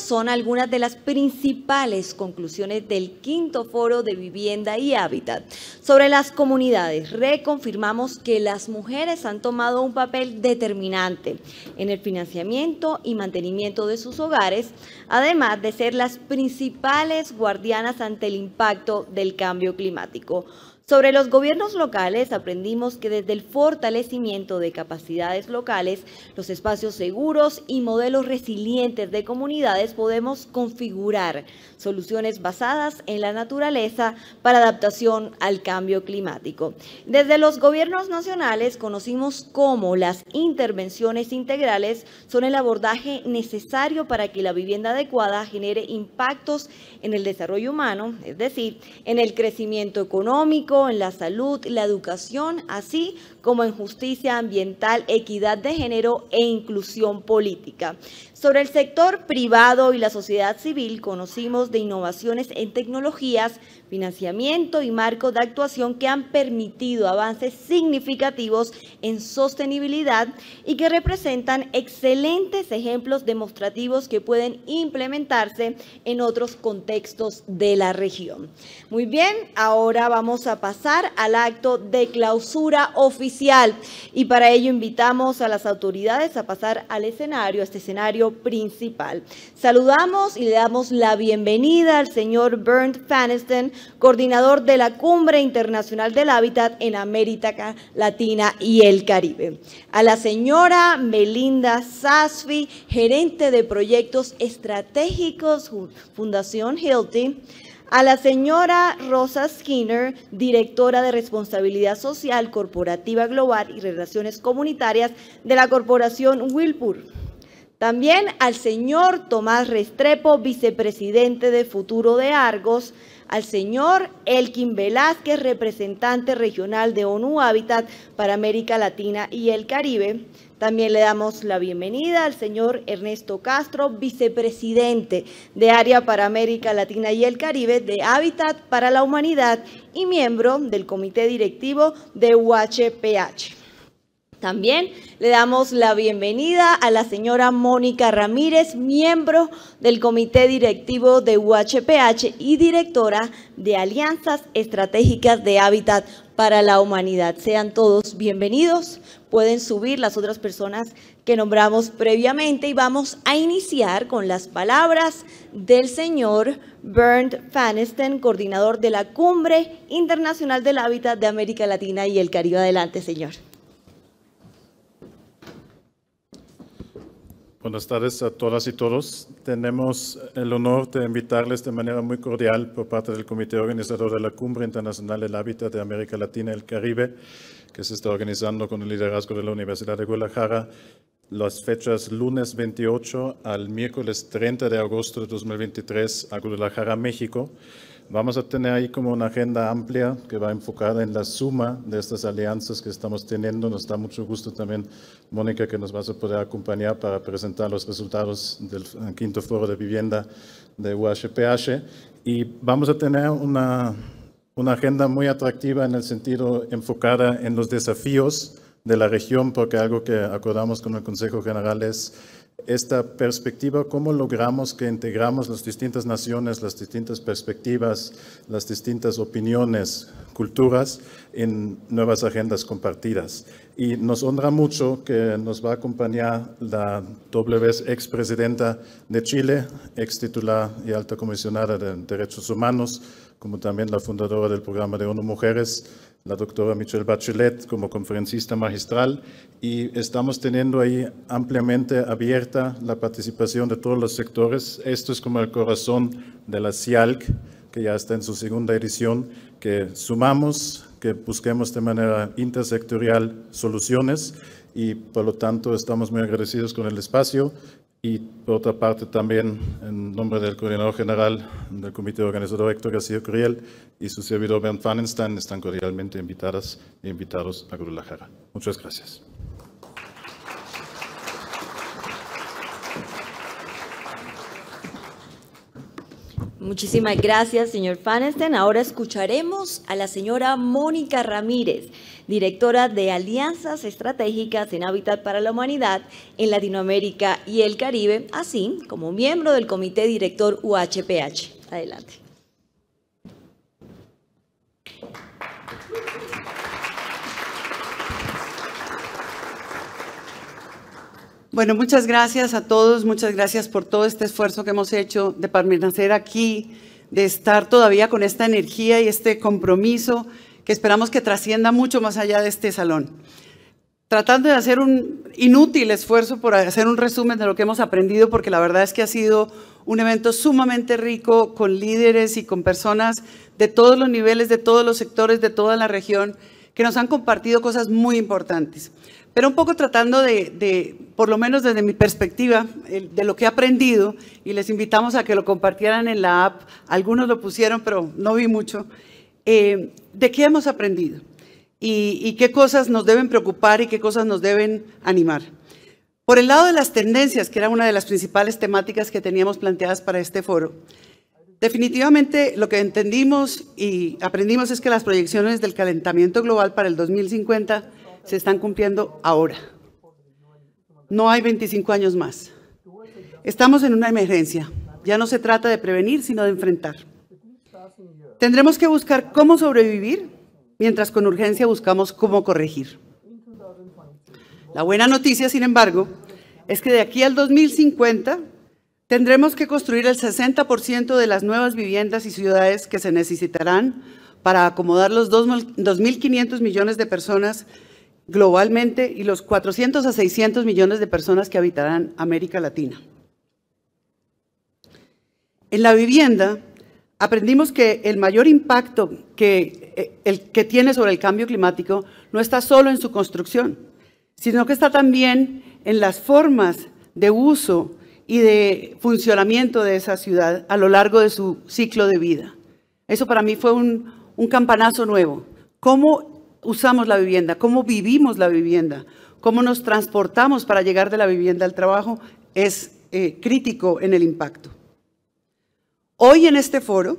son algunas de las principales conclusiones del quinto foro de vivienda y hábitat. Sobre las comunidades, reconfirmamos que las mujeres han tomado un papel determinante en el financiamiento y mantenimiento de sus hogares, además de ser las principales guardianas ante el impacto del cambio climático. Sobre los gobiernos locales aprendimos que desde el fortalecimiento de capacidades locales, los espacios seguros y modelos resilientes de comunidades podemos configurar soluciones basadas en la naturaleza para adaptación al cambio climático. Desde los gobiernos nacionales conocimos cómo las intervenciones integrales son el abordaje necesario para que la vivienda adecuada genere impactos en el desarrollo humano, es decir, en el crecimiento económico, en la salud, la educación, así como en justicia ambiental, equidad de género e inclusión política. Sobre el sector privado y la sociedad civil conocimos de innovaciones en tecnologías, financiamiento y marco de actuación que han permitido avances significativos en sostenibilidad y que representan excelentes ejemplos demostrativos que pueden implementarse en otros contextos de la región. Muy bien, ahora vamos a pasar al acto de clausura oficial y para ello invitamos a las autoridades a pasar al escenario, a este escenario principal. Saludamos y le damos la bienvenida al señor Bernd Fanesten, coordinador de la Cumbre Internacional del Hábitat en América Latina y el Caribe. A la señora Melinda Sasfi, gerente de proyectos estratégicos Fundación Hilti a la señora Rosa Skinner, directora de Responsabilidad Social Corporativa Global y Relaciones Comunitarias de la Corporación Wilpur. También al señor Tomás Restrepo, vicepresidente de Futuro de Argos, al señor Elkin Velázquez, representante regional de ONU Hábitat para América Latina y el Caribe. También le damos la bienvenida al señor Ernesto Castro, vicepresidente de Área para América Latina y el Caribe de Hábitat para la Humanidad y miembro del comité directivo de UHPH. También le damos la bienvenida a la señora Mónica Ramírez, miembro del Comité Directivo de UHPH y directora de Alianzas Estratégicas de Hábitat para la Humanidad. Sean todos bienvenidos, pueden subir las otras personas que nombramos previamente y vamos a iniciar con las palabras del señor Bernd Fanesten, coordinador de la Cumbre Internacional del Hábitat de América Latina y el Caribe. Adelante, señor. Buenas tardes a todas y todos. Tenemos el honor de invitarles de manera muy cordial por parte del Comité Organizador de la Cumbre Internacional del Hábitat de América Latina y el Caribe, que se está organizando con el liderazgo de la Universidad de Guadalajara, las fechas lunes 28 al miércoles 30 de agosto de 2023 a Guadalajara, México. Vamos a tener ahí como una agenda amplia que va enfocada en la suma de estas alianzas que estamos teniendo. Nos da mucho gusto también, Mónica, que nos vas a poder acompañar para presentar los resultados del quinto foro de vivienda de UHPH. Y vamos a tener una, una agenda muy atractiva en el sentido enfocada en los desafíos de la región, porque algo que acordamos con el Consejo General es esta perspectiva, cómo logramos que integramos las distintas naciones, las distintas perspectivas, las distintas opiniones, culturas en nuevas agendas compartidas. Y nos honra mucho que nos va a acompañar la doble vez expresidenta de Chile, ex titular y alta comisionada de Derechos Humanos, como también la fundadora del programa de ONU Mujeres, la doctora Michelle Bachelet como conferencista magistral y estamos teniendo ahí ampliamente abierta la participación de todos los sectores. Esto es como el corazón de la CIALC, que ya está en su segunda edición, que sumamos, que busquemos de manera intersectorial soluciones y por lo tanto estamos muy agradecidos con el espacio y por otra parte también, en nombre del coordinador general del comité organizador Héctor García Curiel y su servidor Bernd Fannenstein están cordialmente invitadas e invitados a Guadalajara. Muchas gracias. Muchísimas gracias, señor Fanenstein. Ahora escucharemos a la señora Mónica Ramírez, directora de Alianzas Estratégicas en Hábitat para la Humanidad en Latinoamérica y el Caribe, así como miembro del Comité Director UHPH. Adelante. Bueno, muchas gracias a todos, muchas gracias por todo este esfuerzo que hemos hecho de permanecer aquí, de estar todavía con esta energía y este compromiso que esperamos que trascienda mucho más allá de este salón. Tratando de hacer un inútil esfuerzo por hacer un resumen de lo que hemos aprendido, porque la verdad es que ha sido un evento sumamente rico con líderes y con personas de todos los niveles, de todos los sectores, de toda la región, que nos han compartido cosas muy importantes. Pero un poco tratando de, por lo menos desde mi perspectiva, de lo que he aprendido, y les invitamos a que lo compartieran en la app, algunos lo pusieron, pero no vi mucho. Eh, ¿de qué hemos aprendido? y, qué cosas nos deben preocupar y qué cosas nos deben animar. Por el lado de las tendencias, que era una de las principales temáticas que teníamos planteadas para este foro, definitivamente lo que entendimos y aprendimos es que las proyecciones del calentamiento global para el 2050 se están cumpliendo ahora. No hay 25 años más. Estamos en una emergencia. Ya no se trata de prevenir, sino de enfrentar. Tendremos que buscar cómo sobrevivir mientras con urgencia buscamos cómo corregir. La buena noticia, sin embargo, es que de aquí al 2050 tendremos que construir el 60% de las nuevas viviendas y ciudades que se necesitarán para acomodar los 2.500 millones de personas globalmente y los 400 a 600 millones de personas que habitarán América Latina. En la vivienda, aprendimos que el mayor impacto eh, que, tiene sobre el cambio climático no está solo en su construcción, sino que está también en las formas de uso y de funcionamiento de esa ciudad a lo largo de su ciclo de vida. Eso para mí fue un, campanazo nuevo. ¿Cómo usamos la vivienda? ¿Cómo vivimos la vivienda? ¿Cómo nos transportamos para llegar de la vivienda al trabajo? Es eh, crítico en el impacto hoy en este foro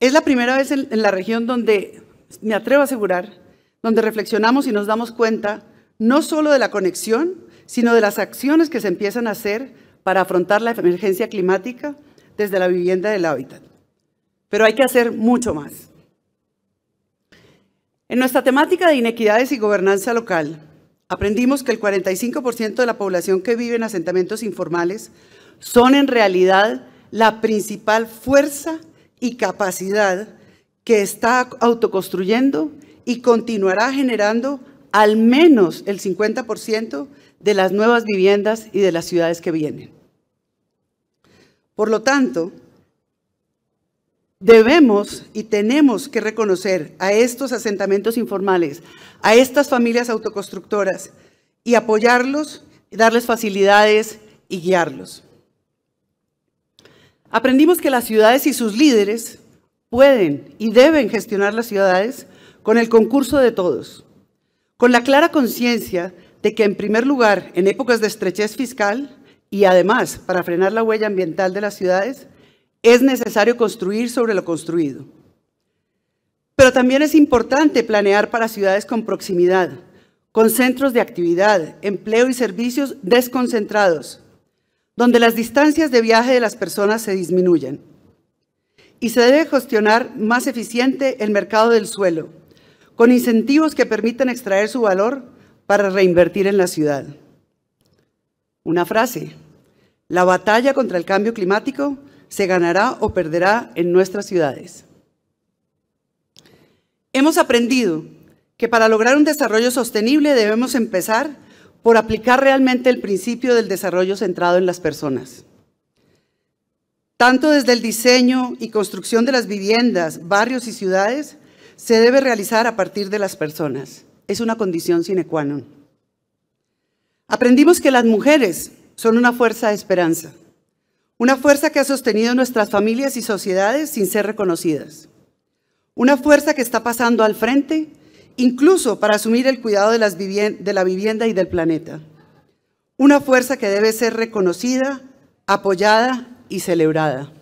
es la primera vez en, la región donde, me atrevo a asegurar, donde reflexionamos y nos damos cuenta no solo de la conexión, sino de las acciones que se empiezan a hacer para afrontar la emergencia climática desde la vivienda del hábitat. Pero hay que hacer mucho más. En nuestra temática de inequidades y gobernanza local, aprendimos que el 45% de la población que vive en asentamientos informales son en realidad la principal fuerza y capacidad que está autoconstruyendo y continuará generando al menos el 50% de las nuevas viviendas y de las ciudades que vienen. Por lo tanto, debemos y tenemos que reconocer a estos asentamientos informales, a estas familias autoconstructoras y apoyarlos, darles facilidades y guiarlos. Aprendimos que las ciudades y sus líderes pueden y deben gestionar las ciudades con el concurso de todos, con la clara conciencia de que en primer lugar, en épocas de estrechez fiscal y además para frenar la huella ambiental de las ciudades, es necesario construir sobre lo construido. Pero también es importante planear para ciudades con proximidad, con centros de actividad, empleo y servicios desconcentrados, donde las distancias de viaje de las personas se disminuyen. Y se debe gestionar más eficiente el mercado del suelo, con incentivos que permitan extraer su valor para reinvertir en la ciudad. Una frase, la batalla contra el cambio climático se ganará o perderá en nuestras ciudades. Hemos aprendido que para lograr un desarrollo sostenible debemos empezar por aplicar realmente el principio del desarrollo centrado en las personas. Tanto desde el diseño y construcción de las viviendas, barrios y ciudades, se debe realizar a partir de las personas. Es una condición sine qua non. Aprendimos que las mujeres son una fuerza de esperanza, una fuerza que ha sostenido nuestras familias y sociedades sin ser reconocidas, una fuerza que está pasando al frente incluso para asumir el cuidado de, la vivienda y del planeta. Una fuerza que debe ser reconocida, apoyada y celebrada.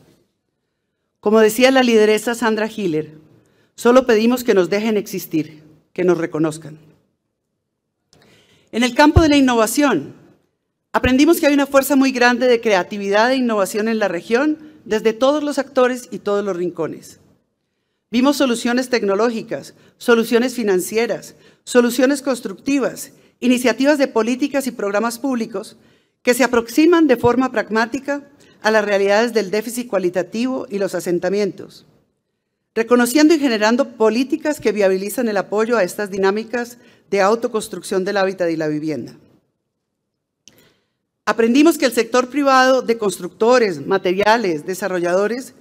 Como decía la lideresa Sandra Hiller, solo pedimos que nos dejen existir, que nos reconozcan. En el campo de la innovación, aprendimos que hay una fuerza muy grande de creatividad e innovación en la región desde todos los actores y todos los rincones. Vimos soluciones tecnológicas, soluciones financieras, soluciones constructivas, iniciativas de políticas y programas públicos que se aproximan de forma pragmática a las realidades del déficit cualitativo y los asentamientos, reconociendo y generando políticas que viabilizan el apoyo a estas dinámicas de autoconstrucción del hábitat y la vivienda. Aprendimos que el sector privado de constructores, materiales, desarrolladores,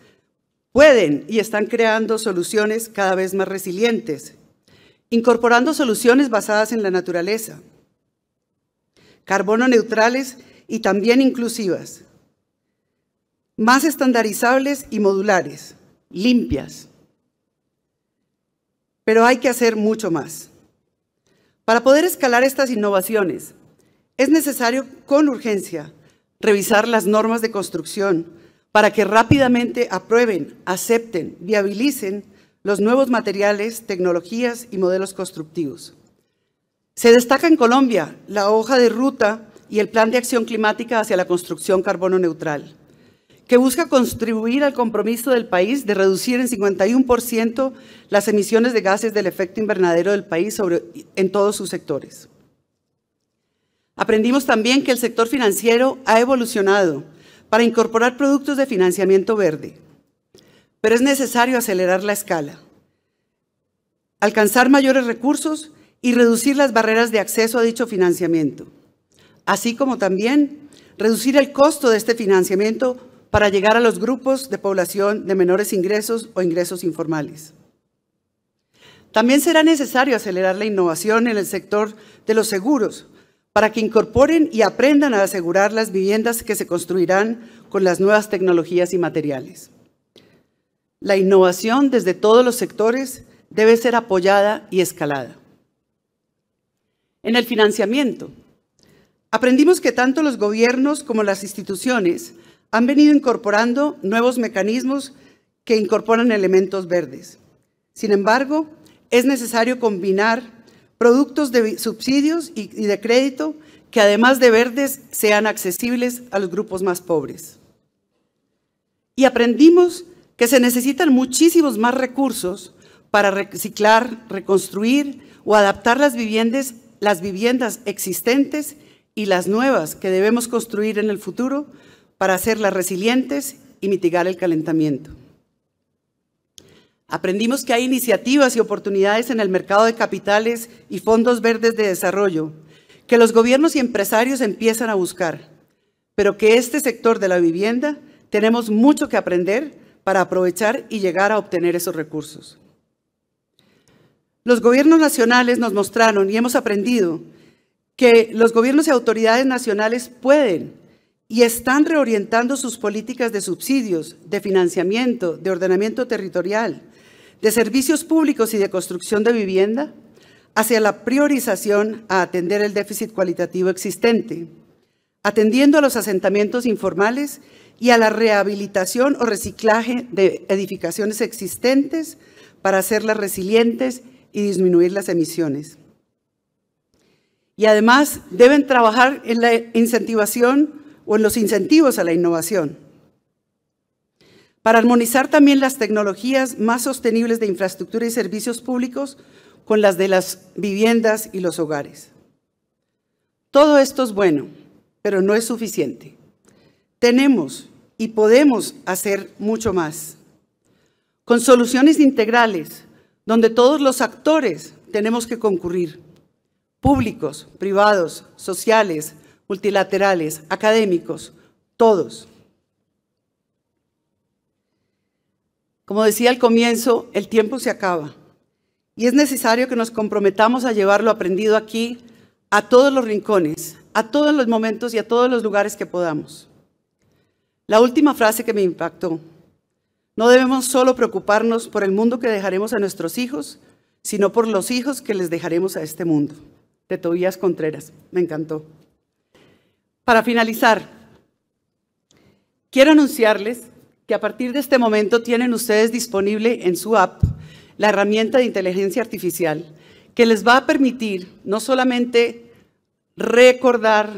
pueden y están creando soluciones cada vez más resilientes, incorporando soluciones basadas en la naturaleza, carbono neutrales y también inclusivas, más estandarizables y modulares, limpias. Pero hay que hacer mucho más. Para poder escalar estas innovaciones, es necesario con urgencia revisar las normas de construcción, para que rápidamente aprueben, acepten, viabilicen los nuevos materiales, tecnologías y modelos constructivos. Se destaca en Colombia la hoja de ruta y el plan de acción climática hacia la construcción carbono neutral, que busca contribuir al compromiso del país de reducir en 51% las emisiones de gases del efecto invernadero del país en todos sus sectores. Aprendimos también que el sector financiero ha evolucionado para incorporar productos de financiamiento verde. Pero es necesario acelerar la escala, alcanzar mayores recursos y reducir las barreras de acceso a dicho financiamiento, así como también reducir el costo de este financiamiento para llegar a los grupos de población de menores ingresos o ingresos informales. También será necesario acelerar la innovación en el sector de los seguros para que incorporen y aprendan a asegurar las viviendas que se construirán con las nuevas tecnologías y materiales. La innovación desde todos los sectores debe ser apoyada y escalada. En el financiamiento, aprendimos que tanto los gobiernos como las instituciones han venido incorporando nuevos mecanismos que incorporan elementos verdes. Sin embargo, es necesario combinar productos de subsidios y, de crédito que además de verdes sean accesibles a los grupos más pobres. Y aprendimos que se necesitan muchísimos más recursos para reciclar, reconstruir o adaptar las viviendas, las viviendas existentes y las nuevas que debemos construir en el futuro para hacerlas resilientes y mitigar el calentamiento. Aprendimos que hay iniciativas y oportunidades en el mercado de capitales y fondos verdes de desarrollo que los gobiernos y empresarios empiezan a buscar, pero que este sector de la vivienda tenemos mucho que aprender para aprovechar y llegar a obtener esos recursos. Los gobiernos nacionales nos mostraron y hemos aprendido que los gobiernos y autoridades nacionales pueden y están reorientando sus políticas de subsidios, de financiamiento, de ordenamiento territorial, de servicios públicos y de construcción de vivienda hacia la priorización a atender el déficit cualitativo existente, atendiendo a los asentamientos informales y a la rehabilitación o reciclaje de edificaciones existentes para hacerlas resilientes y disminuir las emisiones. Y además deben trabajar en la incentivación o en los incentivos a la innovación para armonizar también las tecnologías más sostenibles de infraestructura y servicios públicos con las de las viviendas y los hogares. Todo esto es bueno, pero no es suficiente. Tenemos y podemos hacer mucho más. Con soluciones integrales, donde todos los actores tenemos que concurrir, públicos, privados, sociales, multilaterales, académicos, todos. Como decía al comienzo, el tiempo se acaba y es necesario que nos comprometamos a llevar lo aprendido aquí a todos los rincones, a todos los momentos y a todos los lugares que podamos. La última frase que me impactó. No debemos solo preocuparnos por el mundo que dejaremos a nuestros hijos, sino por los hijos que les dejaremos a este mundo. De Tobías Contreras. Me encantó. Para finalizar, quiero anunciarles a partir de este momento tienen ustedes disponible en su app la herramienta de inteligencia artificial que les va a permitir no solamente recordar,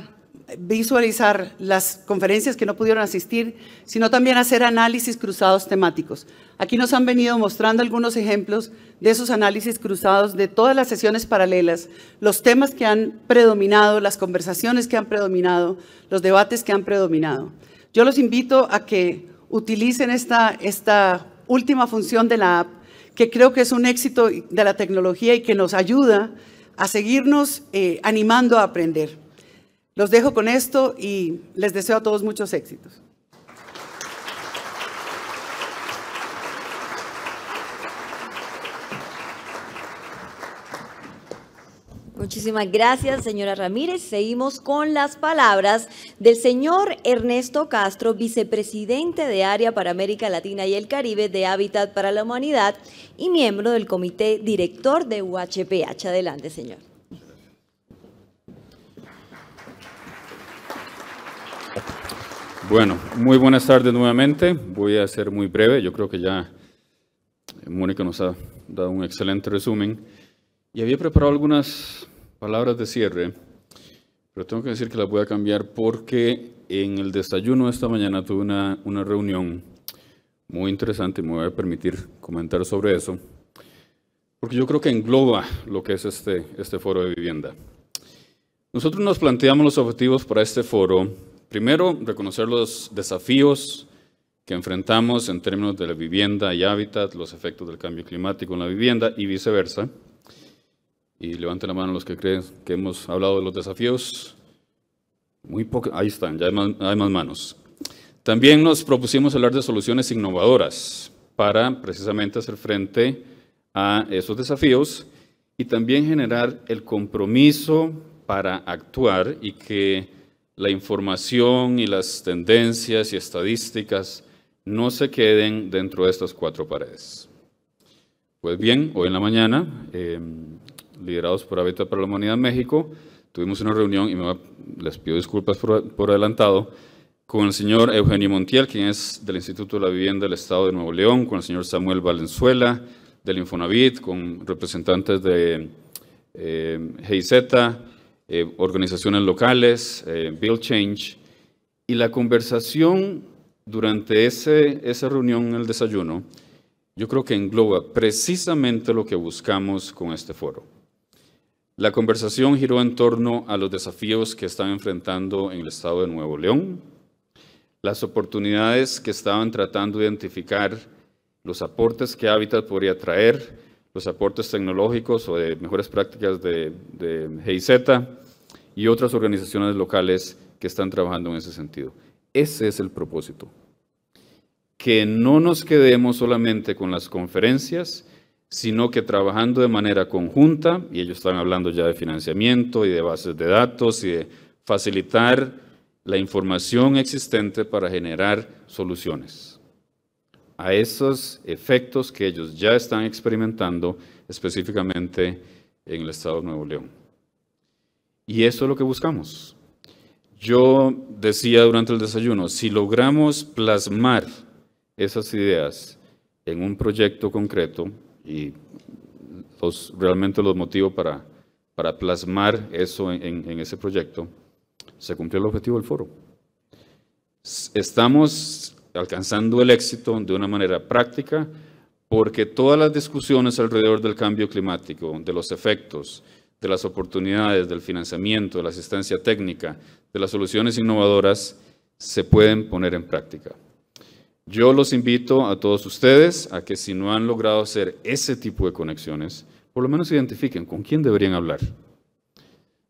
visualizar las conferencias que no pudieron asistir, sino también hacer análisis cruzados temáticos. Aquí nos han venido mostrando algunos ejemplos de esos análisis cruzados de todas las sesiones paralelas, los temas que han predominado, las conversaciones que han predominado, los debates que han predominado. Yo los invito a que utilicen esta, última función de la app, que creo que es un éxito de la tecnología y que nos ayuda a seguirnos eh, animando a aprender. Los dejo con esto y les deseo a todos muchos éxitos. Muchísimas gracias, señora Ramírez. Seguimos con las palabras del señor Ernesto Castro, vicepresidente de Área para América Latina y el Caribe de Hábitat para la Humanidad y miembro del comité director de UHPH. Adelante, señor. Bueno, muy buenas tardes nuevamente. Voy a ser muy breve. Yo creo que ya Mónica nos ha dado un excelente resumen. Y había preparado algunas palabras de cierre, pero tengo que decir que las voy a cambiar porque en el desayuno esta mañana tuve una, una reunión muy interesante y me voy a permitir comentar sobre eso, porque yo creo que engloba lo que es este, este foro de vivienda. Nosotros nos planteamos los objetivos para este foro. Primero, reconocer los desafíos que enfrentamos en términos de la vivienda y hábitat, los efectos del cambio climático en la vivienda y viceversa. Y levanten la mano los que creen que hemos hablado de los desafíos. Muy poco, ahí están, ya hay más, manos. También nos propusimos hablar de soluciones innovadoras para precisamente hacer frente a esos desafíos y también generar el compromiso para actuar y que la información y las tendencias y estadísticas no se queden dentro de estas cuatro paredes. Pues bien, hoy en la mañana em, liderados por Habitat para la Humanidad México, tuvimos una reunión y les pido disculpas por, adelantado con el señor Eugenio Montiel, quien es del Instituto de la Vivienda del Estado de Nuevo León, con el señor Samuel Valenzuela del Infonavit, con representantes de eh, GIZ, eh, organizaciones locales, eh, Bill Change, y la conversación durante ese, esa reunión en el desayuno, yo creo que engloba precisamente lo que buscamos con este foro. La conversación giró en torno a los desafíos que están enfrentando en el estado de Nuevo León, las oportunidades que estaban tratando de identificar, los aportes que Hábitat podría traer, los aportes tecnológicos o de mejores prácticas de, de GIZ y otras organizaciones locales que están trabajando en ese sentido. Ese es el propósito. Que no nos quedemos solamente con las conferencias, sino que trabajando de manera conjunta, y ellos están hablando ya de financiamiento y de bases de datos y de facilitar la información existente para generar soluciones a esos efectos que ellos ya están experimentando específicamente en el estado de Nuevo León. Y eso es lo que buscamos. Yo decía durante el desayuno, si logramos plasmar esas ideas en un proyecto concreto, y los, realmente los motivos para, para plasmar eso en ese proyecto, se cumplió el objetivo del foro. Estamos alcanzando el éxito de una manera práctica porque todas las discusiones alrededor del cambio climático, de los efectos, de las oportunidades, del financiamiento, de la asistencia técnica, de las soluciones innovadoras, se pueden poner en práctica. Yo los invito a todos ustedes a que si no han logrado hacer ese tipo de conexiones, por lo menos identifiquen con quién deberían hablar.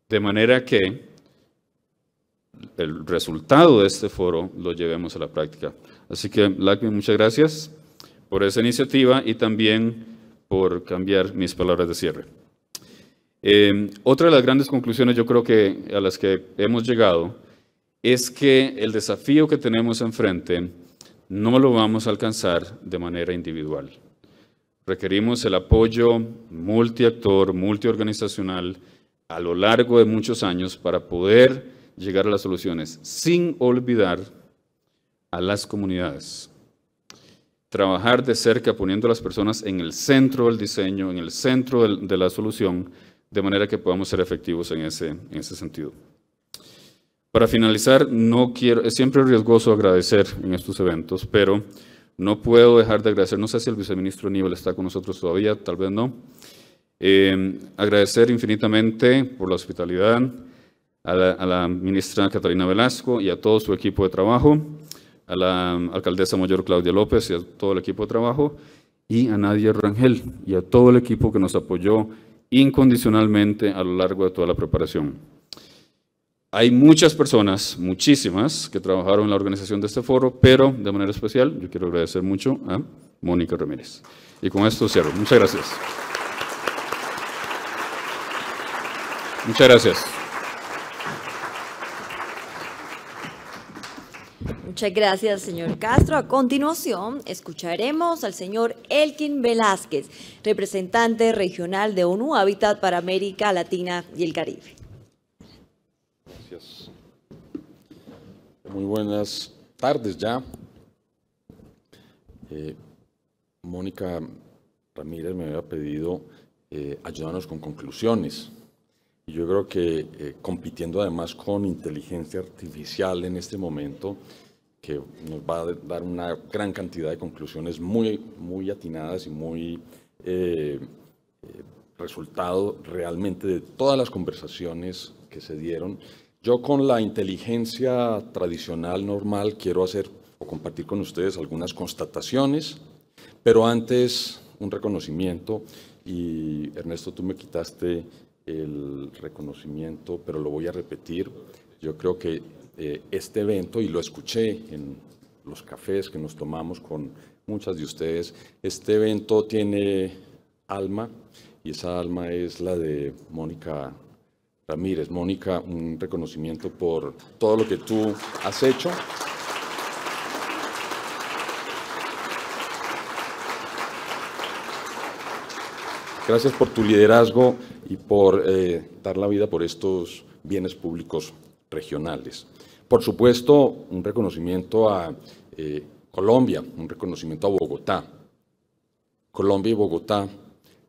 De manera que el resultado de este foro lo llevemos a la práctica. Así que, LACMI, muchas gracias por esa iniciativa y también por cambiar mis palabras de cierre. Em, otra de las grandes conclusiones yo creo que a las que hemos llegado es que el desafío que tenemos enfrente no lo vamos a alcanzar de manera individual. Requerimos el apoyo multiactor, multiorganizacional, a lo largo de muchos años para poder llegar a las soluciones, sin olvidar a las comunidades. Trabajar de cerca poniendo a las personas en el centro del diseño, en el centro de la solución, de manera que podamos ser efectivos en ese, en ese sentido. Para finalizar, no quiero, es siempre riesgoso agradecer en estos eventos, pero no puedo dejar de agradecer, no sé si el viceministro Nivel está con nosotros todavía, tal vez no, eh, agradecer infinitamente por la hospitalidad a la, ministra Catalina Velasco y a todo su equipo de trabajo, a la alcaldesa mayor Claudia López y a todo el equipo de trabajo, y a Nadia Rangel y a todo el equipo que nos apoyó incondicionalmente a lo largo de toda la preparación hay muchas personas, muchísimas, que trabajaron en la organización de este foro, pero de manera especial yo quiero agradecer mucho a Mónica Ramírez. Y con esto cierro. Muchas gracias. Muchas gracias. Muchas gracias, señor Castro. A continuación, escucharemos al señor Elkin Velázquez, representante regional de ONU Hábitat para América Latina y el Caribe. Muy buenas tardes ya. Eh, Mónica Ramírez me había pedido eh, ayudarnos con conclusiones. Y yo creo que eh, compitiendo además con inteligencia artificial en este momento, que nos va a dar una gran cantidad de conclusiones muy, muy atinadas y muy resultado realmente de todas las conversaciones que se dieron yo con la inteligencia tradicional normal quiero hacer o compartir con ustedes algunas constataciones, pero antes un reconocimiento y Ernesto, tú me quitaste el reconocimiento, pero lo voy a repetir. Yo creo que eh, este evento, y lo escuché en los cafés que nos tomamos con muchas de ustedes, este evento tiene alma, y esa alma es la de Mónica Ramírez. Mónica, un reconocimiento por todo lo que tú has hecho. Gracias por tu liderazgo y por eh, dar la vida por estos bienes públicos regionales. Por supuesto, un reconocimiento a eh, Colombia, un reconocimiento a Bogotá. Colombia y Bogotá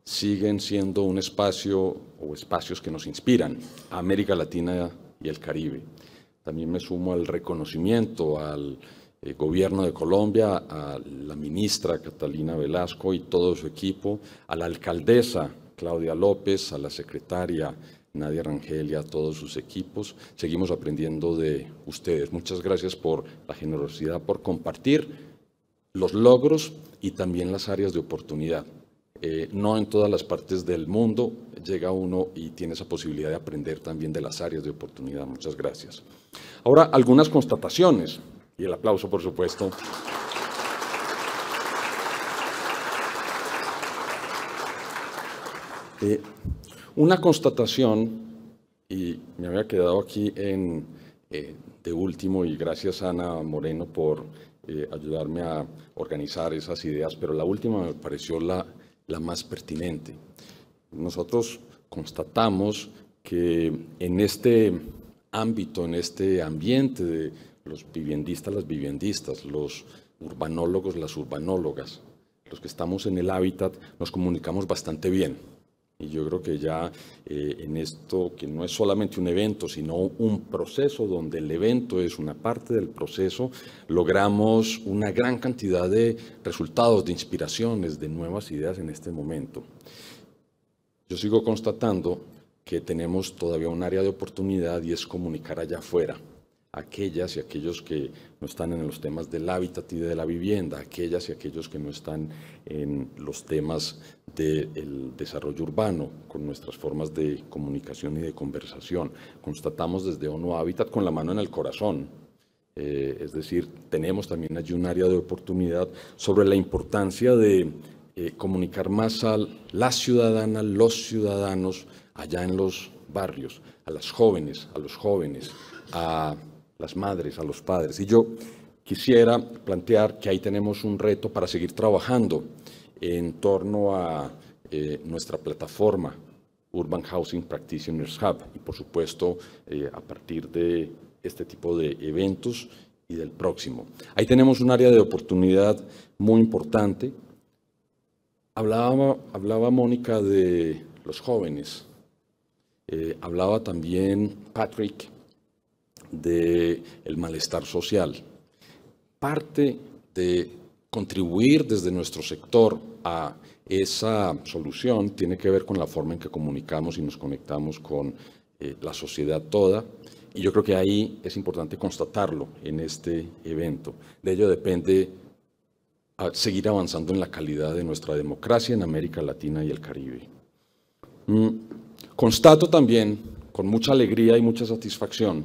siguen siendo un espacio o espacios que nos inspiran América Latina y el Caribe. También me sumo al reconocimiento al eh, gobierno de Colombia, a la ministra Catalina Velasco y todo su equipo, a la alcaldesa Claudia López, a la secretaria Nadia Rangel y a todos sus equipos. Seguimos aprendiendo de ustedes. Muchas gracias por la generosidad, por compartir los logros y también las áreas de oportunidad. Eh, no en todas las partes del mundo llega uno y tiene esa posibilidad de aprender también de las áreas de oportunidad. Muchas gracias. Ahora, algunas constataciones y el aplauso, por supuesto. Eh, una constatación, y me había quedado aquí en, eh, de último, y gracias Ana Moreno por ayudarme a organizar esas ideas, pero la última me pareció la, la más pertinente. Nosotros constatamos que en este ámbito, en este ambiente de los viviendistas, las viviendistas, los urbanólogos, las urbanólogas, los que estamos en el hábitat, nos comunicamos bastante bien y yo creo que ya eh, en esto, que no es solamente un evento, sino un proceso donde el evento es una parte del proceso, logramos una gran cantidad de resultados, de inspiraciones, de nuevas ideas en este momento. Yo sigo constatando que tenemos todavía un área de oportunidad y es comunicar allá afuera aquellas y aquellos que no están en los temas del hábitat y de la vivienda, aquellas y aquellos que no están en los temas del desarrollo urbano, con nuestras formas de comunicación y de conversación. Constatamos desde ONU Hábitat con la mano en el corazón. Eh, es decir, tenemos también allí un área de oportunidad sobre la importancia de eh, comunicar más a la ciudadana, los ciudadanos, allá en los barrios, a las jóvenes, a los jóvenes, a las madres, a los padres. Y yo quisiera plantear que ahí tenemos un reto para seguir trabajando en torno a eh, nuestra plataforma Urban Housing Practitioners Hub y por supuesto eh, a partir de este tipo de eventos y del próximo. Ahí tenemos un área de oportunidad muy importante. Hablaba, hablaba Mónica de los jóvenes, eh, hablaba también Patrick del de malestar social. Parte de contribuir desde nuestro sector a esa solución tiene que ver con la forma en que comunicamos y nos conectamos con eh, la sociedad toda. Y yo creo que ahí es importante constatarlo en este evento. De ello depende ah, seguir avanzando en la calidad de nuestra democracia en América Latina y el Caribe. Mm, constato también, con mucha alegría y mucha satisfacción,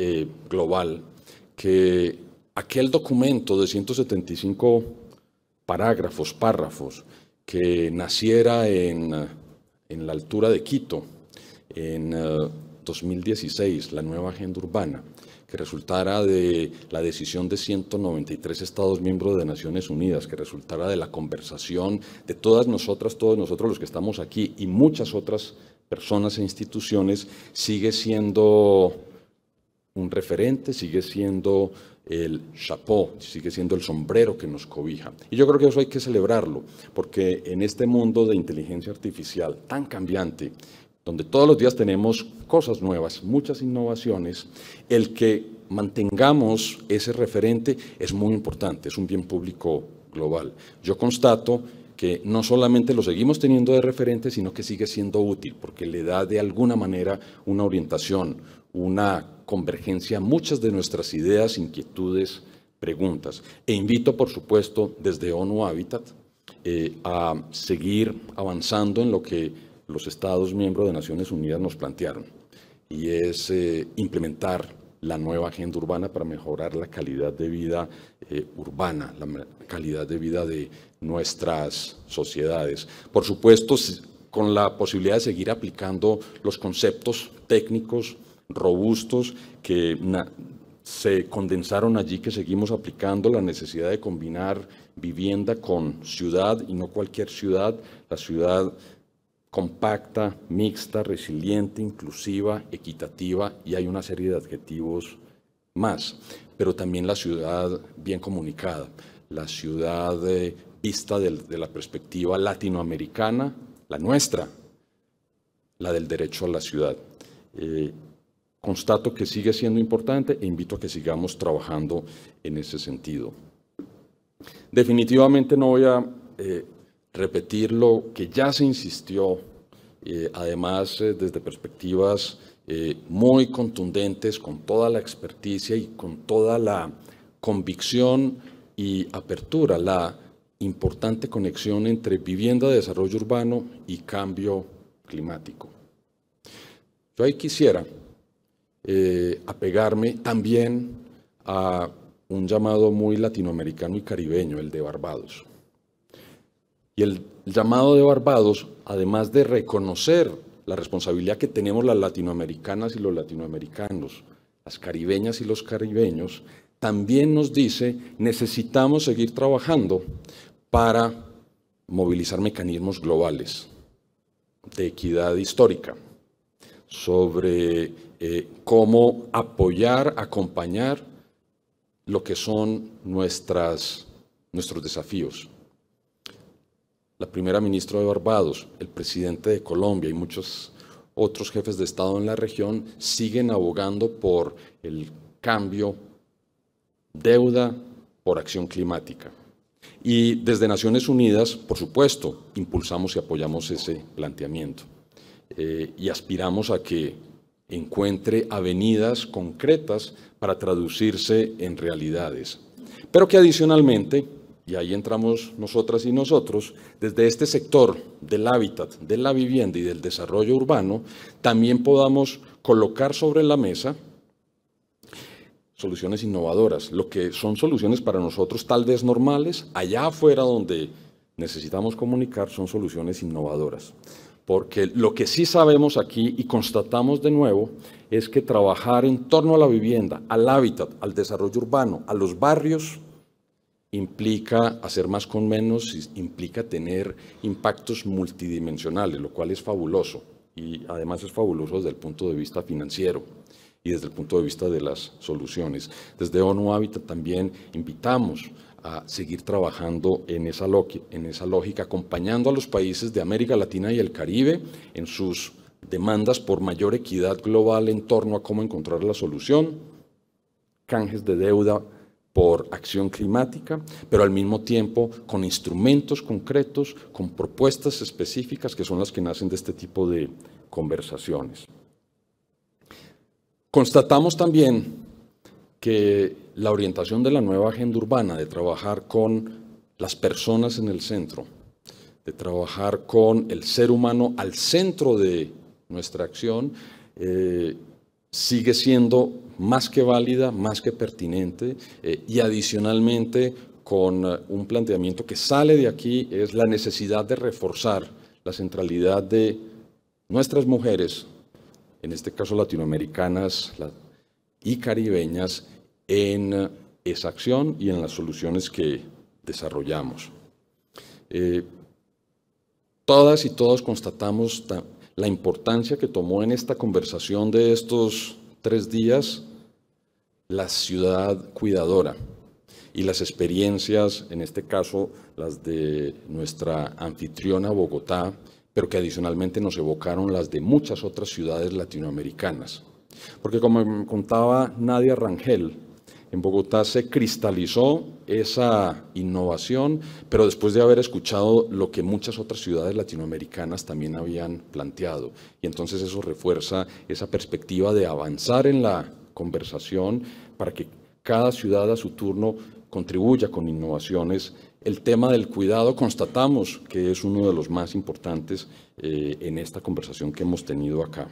eh, global que aquel documento de 175 parágrafos, párrafos, que naciera en, en la altura de Quito en 2016, eh, la nueva agenda urbana, que resultara de la decisión de 193 Estados miembros de Naciones Unidas, que resultara de la conversación de todas nosotras, todos nosotros los que estamos aquí y muchas otras personas e instituciones, sigue siendo un referente, sigue siendo el chapeau, sigue siendo el sombrero que nos cobija. Y yo creo que eso hay que celebrarlo, porque en este mundo de inteligencia artificial tan cambiante, donde todos los días tenemos cosas nuevas, muchas innovaciones, el que mantengamos ese referente es muy importante, es un bien público global. Yo constato que no solamente lo seguimos teniendo de referente, sino que sigue siendo útil, porque le da de alguna manera una orientación, una convergencia muchas de nuestras ideas, inquietudes, preguntas. E invito, por supuesto, desde ONU Habitat eh, a seguir avanzando en lo que los Estados miembros de Naciones Unidas nos plantearon, y es eh, implementar la nueva agenda urbana para mejorar la calidad de vida eh, urbana, la calidad de vida de nuestras sociedades. Por supuesto, con la posibilidad de seguir aplicando los conceptos técnicos robustos que se condensaron allí, que seguimos aplicando la necesidad de combinar vivienda con ciudad y no cualquier ciudad, la ciudad compacta, mixta, resiliente, inclusiva, equitativa y hay una serie de adjetivos más, pero también la ciudad bien comunicada, la ciudad eh, vista de, la perspectiva latinoamericana, la nuestra, la del derecho a la ciudad. Eh, Constato que sigue siendo importante e invito a que sigamos trabajando en ese sentido. Definitivamente no voy a eh, repetir lo que ya se insistió, eh, además eh, desde perspectivas muy contundentes, con toda la experticia y con toda la convicción y apertura, la importante conexión entre vivienda, de desarrollo urbano y cambio climático. Yo ahí quisiera eh, apegarme también a un llamado muy latinoamericano y caribeño, el de Barbados. Y el llamado de Barbados, además de reconocer la responsabilidad que tenemos las latinoamericanas y los latinoamericanos, las caribeñas y los caribeños, también nos dice, necesitamos seguir trabajando para movilizar mecanismos globales de equidad histórica, sobre eh, cómo apoyar, acompañar lo que son nuestras, nuestros desafíos. La primera ministra de Barbados, el presidente de Colombia y muchos otros jefes de Estado en la región siguen abogando por el cambio deuda por acción climática. Y desde Naciones Unidas, por supuesto, impulsamos y apoyamos ese planteamiento. Eh, y aspiramos a que encuentre avenidas concretas para traducirse en realidades. Pero que adicionalmente, y ahí entramos nosotras y nosotros, desde este sector del hábitat, de la vivienda y del desarrollo urbano, también podamos colocar sobre la mesa soluciones innovadoras, lo que son soluciones para nosotros tal vez normales, allá afuera donde necesitamos comunicar son soluciones innovadoras porque lo que sí sabemos aquí y constatamos de nuevo es que trabajar en torno a la vivienda, al hábitat, al desarrollo urbano, a los barrios, implica hacer más con menos, implica tener impactos multidimensionales, lo cual es fabuloso y además es fabuloso desde el punto de vista financiero y desde el punto de vista de las soluciones. Desde ONU Hábitat también invitamos a seguir trabajando en esa, en esa lógica, acompañando a los países de América Latina y el Caribe en sus demandas por mayor equidad global en torno a cómo encontrar la solución, canjes de deuda por acción climática, pero al mismo tiempo con instrumentos concretos, con propuestas específicas que son las que nacen de este tipo de conversaciones. Constatamos también que la orientación de la nueva agenda urbana, de trabajar con las personas en el centro, de trabajar con el ser humano al centro de nuestra acción, eh, sigue siendo más que válida, más que pertinente eh, y adicionalmente con eh, un planteamiento que sale de aquí es la necesidad de reforzar la centralidad de nuestras mujeres, en este caso latinoamericanas, y caribeñas en esa acción y en las soluciones que desarrollamos. Eh, todas y todos constatamos la importancia que tomó en esta conversación de estos tres días la ciudad cuidadora y las experiencias, en este caso las de nuestra anfitriona Bogotá, pero que adicionalmente nos evocaron las de muchas otras ciudades latinoamericanas. Porque como contaba Nadia Rangel, en Bogotá se cristalizó esa innovación, pero después de haber escuchado lo que muchas otras ciudades latinoamericanas también habían planteado. Y entonces eso refuerza esa perspectiva de avanzar en la conversación para que cada ciudad a su turno contribuya con innovaciones. El tema del cuidado constatamos que es uno de los más importantes eh, en esta conversación que hemos tenido acá.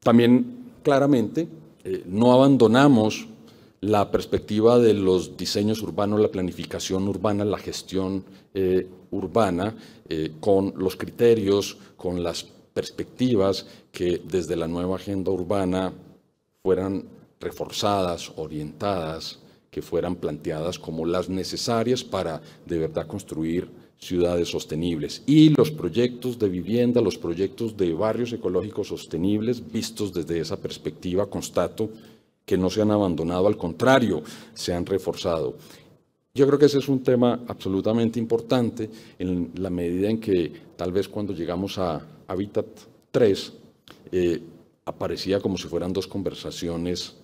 También, claramente, eh, no abandonamos la perspectiva de los diseños urbanos, la planificación urbana, la gestión eh, urbana, eh, con los criterios, con las perspectivas que desde la nueva agenda urbana fueran reforzadas, orientadas, que fueran planteadas como las necesarias para de verdad construir ciudades sostenibles y los proyectos de vivienda, los proyectos de barrios ecológicos sostenibles vistos desde esa perspectiva, constato que no se han abandonado, al contrario, se han reforzado. Yo creo que ese es un tema absolutamente importante en la medida en que tal vez cuando llegamos a Habitat 3 eh, aparecía como si fueran dos conversaciones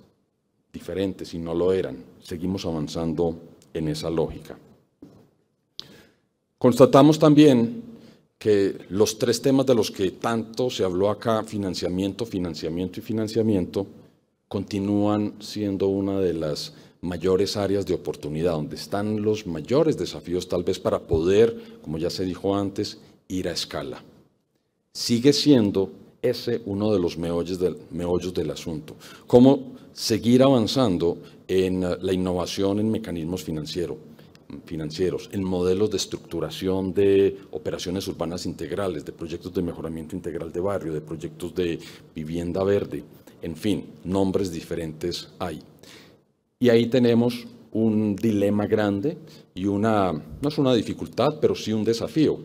diferentes y no lo eran. Seguimos avanzando en esa lógica. Constatamos también que los tres temas de los que tanto se habló acá, financiamiento, financiamiento y financiamiento, continúan siendo una de las mayores áreas de oportunidad, donde están los mayores desafíos tal vez para poder, como ya se dijo antes, ir a escala. Sigue siendo ese uno de los meollos del, meollos del asunto. ¿Cómo seguir avanzando en eh, la innovación en mecanismos financieros? financieros, en modelos de estructuración de operaciones urbanas integrales, de proyectos de mejoramiento integral de barrio, de proyectos de vivienda verde, en fin, nombres diferentes hay. Y ahí tenemos un dilema grande y una, no es una dificultad, pero sí un desafío.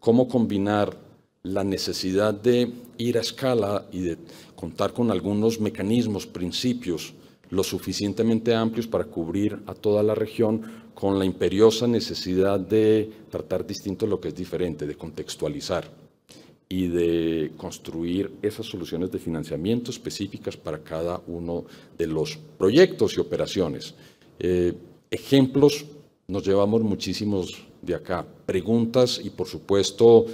Cómo combinar la necesidad de ir a escala y de contar con algunos mecanismos, principios, lo suficientemente amplios para cubrir a toda la región con la imperiosa necesidad de tratar distinto lo que es diferente, de contextualizar y de construir esas soluciones de financiamiento específicas para cada uno de los proyectos y operaciones. Eh, ejemplos nos llevamos muchísimos de acá, preguntas y por supuesto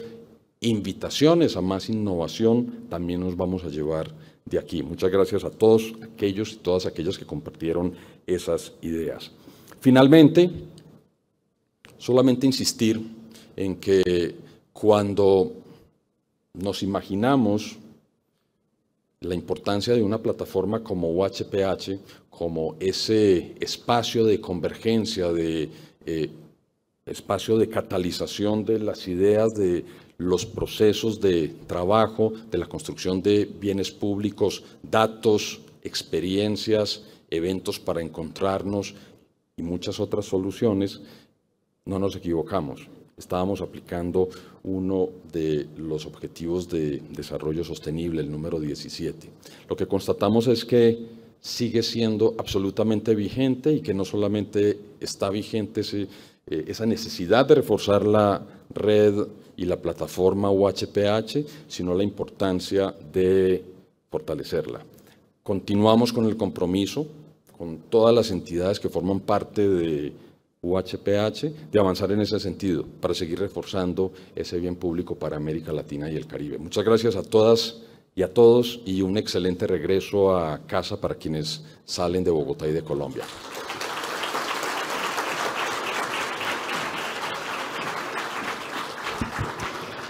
invitaciones a más innovación también nos vamos a llevar de aquí. Muchas gracias a todos aquellos y todas aquellas que compartieron esas ideas. Finalmente, solamente insistir en que cuando nos imaginamos la importancia de una plataforma como UHPH, como ese espacio de convergencia, de eh, espacio de catalización de las ideas, de los procesos de trabajo, de la construcción de bienes públicos, datos, experiencias, eventos para encontrarnos, muchas otras soluciones, no nos equivocamos. Estábamos aplicando uno de los objetivos de desarrollo sostenible, el número 17. Lo que constatamos es que sigue siendo absolutamente vigente y que no solamente está vigente eh, esa necesidad de reforzar la red y la plataforma UHPH, sino la importancia de fortalecerla. Continuamos con el compromiso con todas las entidades que forman parte de UHPH, de avanzar en ese sentido, para seguir reforzando ese bien público para América Latina y el Caribe. Muchas gracias a todas y a todos y un excelente regreso a casa para quienes salen de Bogotá y de Colombia.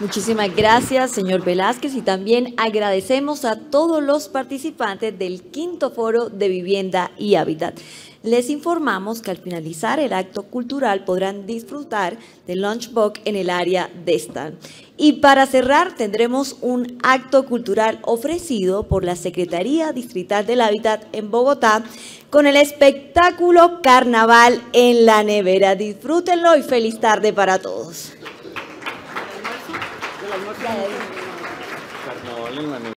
Muchísimas gracias, señor Velázquez, y también agradecemos a todos los participantes del quinto foro de vivienda y hábitat. Les informamos que al finalizar el acto cultural podrán disfrutar del Lunchbox en el área de stand. Y para cerrar tendremos un acto cultural ofrecido por la Secretaría Distrital del Hábitat en Bogotá con el espectáculo Carnaval en la Nevera. Disfrútenlo y feliz tarde para todos en la